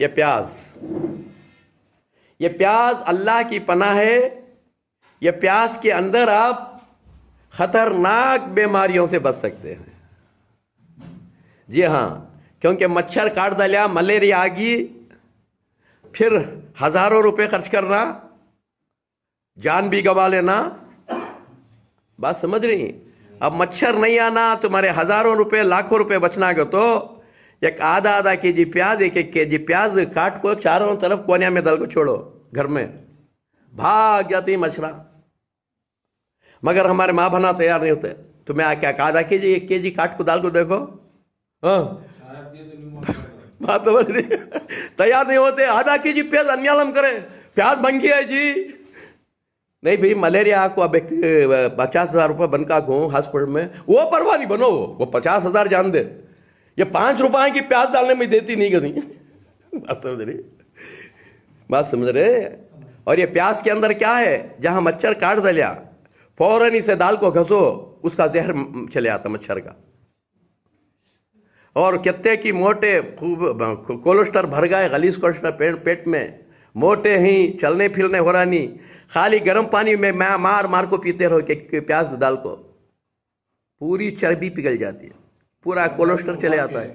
ये प्याज ये प्याज अल्लाह की पना है ये प्याज के अंदर आप खतरनाक बीमारियों से बच सकते हैं जी हाँ क्योंकि मच्छर काट दलिया मलेरिया आ गई फिर हजारों रुपए खर्च करना जान भी गवा लेना बात समझ रही अब मच्छर नहीं आना तुम्हारे हजारों रुपए लाखों रुपए बचना गो तो एक आधा आधा के जी प्याज एक एक के जी प्याज काट को चारों तरफ कोने में दल को छोड़ो घर में भाग जाती मछरा मगर हमारे माँ बना तैयार नहीं होते तो मैं क्या आधा के जी एक के जी काट को दाल को देखो हाँ बात तैयार नहीं होते आधा के जी प्याज अन्यालम करे प्याज मंगी है जी नहीं भाई मलेरिया को अब पचास हजार रुपये बनका हूँ हॉस्पिटल में वो परवाह नहीं बनो वो वो पचास हजार जान दे ये पांच रुपए की प्याज डालने में देती नहीं कभी बात समझ रहे बात समझ रहे और ये प्याज के अंदर क्या है जहां मच्छर काट दलिया फौरन इसे दाल को घसो उसका जहर चले आता मच्छर का और कितने की मोटे खूब कोलेस्टर भर गए गलीस कोलेस्टर पेट पेट में मोटे ही चलने फिरने हो रहा नहीं खाली गर्म पानी में मैं मार मार को पीते रहो प्याज दाल को पूरी चर्बी पिघल जाती है पूरा कोलेस्ट्रॉल चले जाता है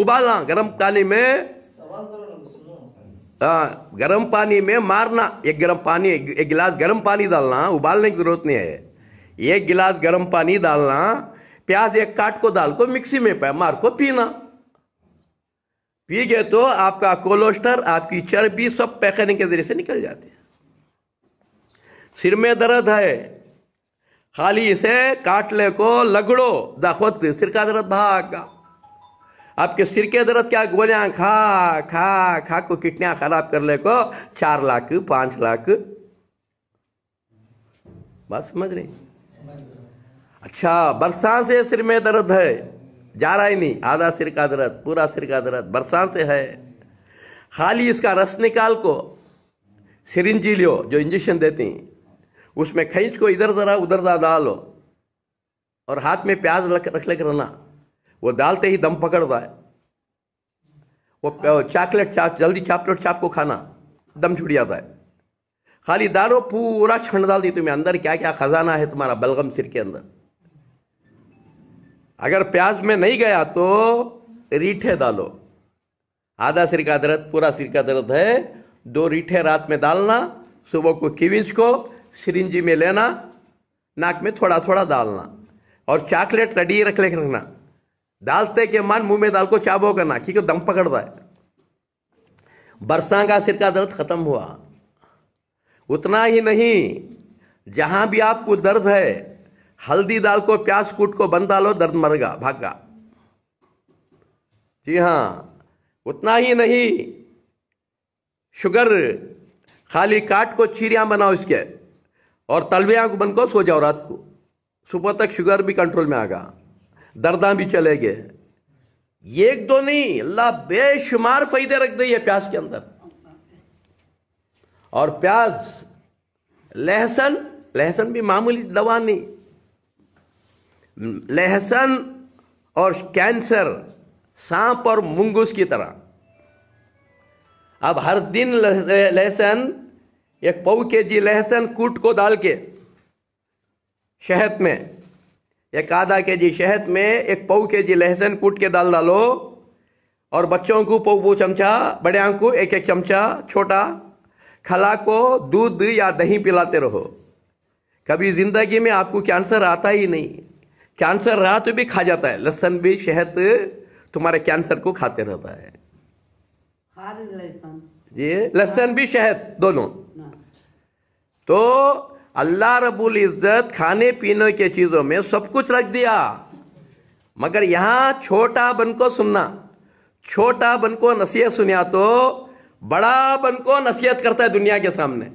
उबालना हाँ, गर्म पानी में हाँ गर्म पानी में मारना एक गर्म पानी एक गिलास गर्म पानी डालना उबालने की जरूरत नहीं है एक गिलास गर्म पानी डालना प्याज एक काट को डाल को मिक्सी में मार को पीना पी गए तो आपका कोलेस्ट्रॉल आपकी चर्बी सब पैखाने के जरिए से निकल जाती है सिर में दर्द है खाली इसे काटले को लगड़ो दाखोत सिर का दर्द भाग आपके सिर के दर्द क्या गोलियां खा खा खा को किटनिया खराब कर ले को चार लाख पांच लाख बात समझ रही अच्छा बरसात से सिर में दर्द है जा रहा ही नहीं आधा सिर का दर्द पूरा सिर का दर्द बरसात से है खाली इसका रस निकाल को सिरिंजी लियो जो इंजेक्शन देती हैं उसमें खींच को इधर ज़रा उधर ज़रा डालो और हाथ में प्याज रख ले रहना वो डालते ही दम पकड़ता है वो चॉकलेट चाप जल्दी चॉकलेट चाप को खाना दम छुट जाता है खाली दारो पूरा छंड डाल दी तुम्हें अंदर क्या क्या खजाना है तुम्हारा बलगम सिर के अंदर अगर प्याज में नहीं गया तो रीठे डालो आधा सिर का दर्द पूरा सिर का दर्द है दो रीठे रात में डालना सुबह को किविंच को सिरिंजी में लेना नाक में थोड़ा थोड़ा डालना और चॉकलेट रेडी रख ले रखना डालते के मन मुंह में डाल को चाबो करना क्योंकि दम पकड़ता है बरसा का सिर का दर्द खत्म हुआ उतना ही नहीं जहां भी आपको दर्द है हल्दी दाल को प्याज कूट को बंद डालो दर्द मरगा भागा जी हाँ उतना ही नहीं शुगर खाली काट को चीरियाँ बनाओ इसके और तलवे बंद को सो जाओ रात को सुबह तक शुगर भी कंट्रोल में आ गया दर्दा भी चले गए एक दो नहीं अल्लाह बेशुमार फायदे रख दे है प्याज के अंदर और प्याज लहसन लहसन भी मामूली दवा नहीं लहसन और कैंसर सांप और मुंगूस की तरह अब हर दिन लहसन एक पौ के जी लहसुन कूट को डाल के शहद में एक आधा के जी शहद में एक पौ के जी लहसुन कूट के डाल डालो और बच्चों को पौ पौ चमचा बड़े को एक एक चमचा छोटा खला को दूध या दही पिलाते रहो कभी ज़िंदगी में आपको कैंसर आता ही नहीं कैंसर रहा तो भी खा जाता है लहसुन भी शहद तुम्हारे कैंसर को खाते रहता है लहसन लहसुन भी शहद दोनों तो अल्लाह रबुल इज़्ज़त खाने पीने के चीज़ों में सब कुछ रख दिया मगर यहाँ छोटा बन को सुनना छोटा बन को नसीहत सुनिया तो बड़ा बन को नसीहत करता है दुनिया के सामने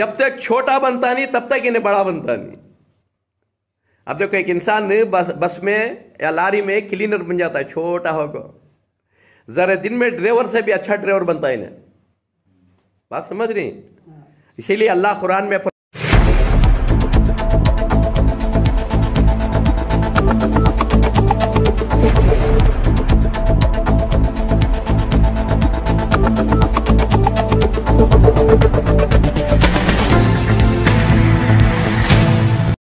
जब तक छोटा बनता नहीं तब तक इन्हें बड़ा बनता नहीं अब देखो एक इंसान बस बस में या लारी में क्लीनर बन जाता है छोटा होगा ज़रा दिन में ड्राइवर से भी अच्छा ड्राइवर बनता है इन्हें बात समझ रही इसीलिए अल्लाह कुरान में